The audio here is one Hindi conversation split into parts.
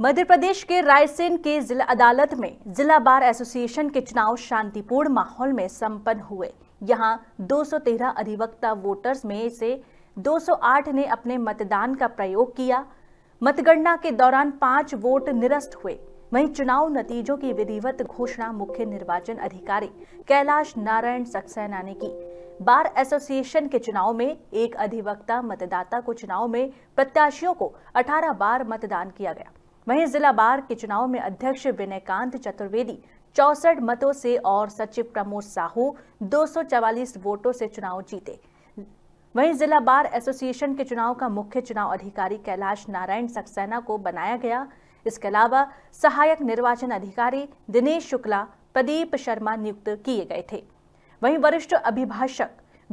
मध्य प्रदेश के रायसेन के जिला अदालत में जिला बार एसोसिएशन के चुनाव शांतिपूर्ण माहौल में संपन्न हुए यहां 213 अधिवक्ता वोटर्स में से 208 ने अपने मतदान का प्रयोग किया मतगणना के दौरान पांच वोट निरस्त हुए वहीं चुनाव नतीजों की विधिवत घोषणा मुख्य निर्वाचन अधिकारी कैलाश नारायण सक्सेना ने की बार एसोसिएशन के चुनाव में एक अधिवक्ता मतदाता को चुनाव में प्रत्याशियों को 18 बार मतदान किया गया वहीं जिला बार के चुनाव में अध्यक्ष विनयकांत चतुर्वेदी चौसठ मतों से और सचिव प्रमोद साहू 244 वोटों से चुनाव जीते वहीं जिला बार एसोसिएशन के चुनाव का मुख्य चुनाव अधिकारी कैलाश नारायण सक्सेना को बनाया गया इसके अलावा सहायक निर्वाचन अधिकारी दिनेश शुक्ला प्रदीप शर्मा नियुक्त किए गए थे वहीं वरिष्ठ अभिभाषक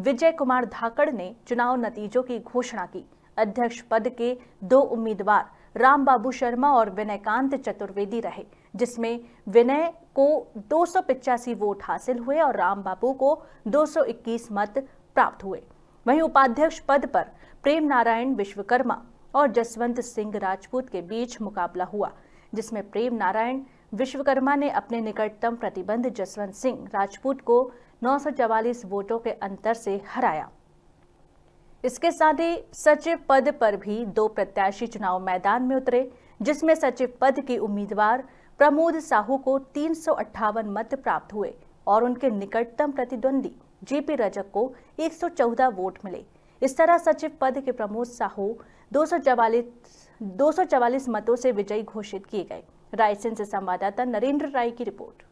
विजय कुमार धाकड़ ने चुनाव नतीजों की घोषणा की अध्यक्ष पद के दो उम्मीदवार राम बाबू शर्मा और विनयकांत चतुर्वेदी रहे जिसमें विनय को दो वोट हासिल हुए और राम बाबू को 221 मत प्राप्त हुए वहीं उपाध्यक्ष पद पर प्रेम नारायण विश्वकर्मा और जसवंत सिंह राजपूत के बीच मुकाबला हुआ जिसमें प्रेम नारायण विश्वकर्मा ने अपने निकटतम प्रतिबंध जसवंत सिंह राजपूत को नौ वोटों के अंतर से हराया इसके साथ ही सचिव पद पर भी दो प्रत्याशी चुनाव मैदान में उतरे जिसमें सचिव पद की उम्मीदवार प्रमोद साहू को तीन मत प्राप्त हुए और उनके निकटतम प्रतिद्वंदी जीपी रजक को 114 वोट मिले इस तरह सचिव पद के प्रमोद साहू दो सौ मतों से विजयी घोषित किए गए रायसेन से संवाददाता नरेंद्र राय की रिपोर्ट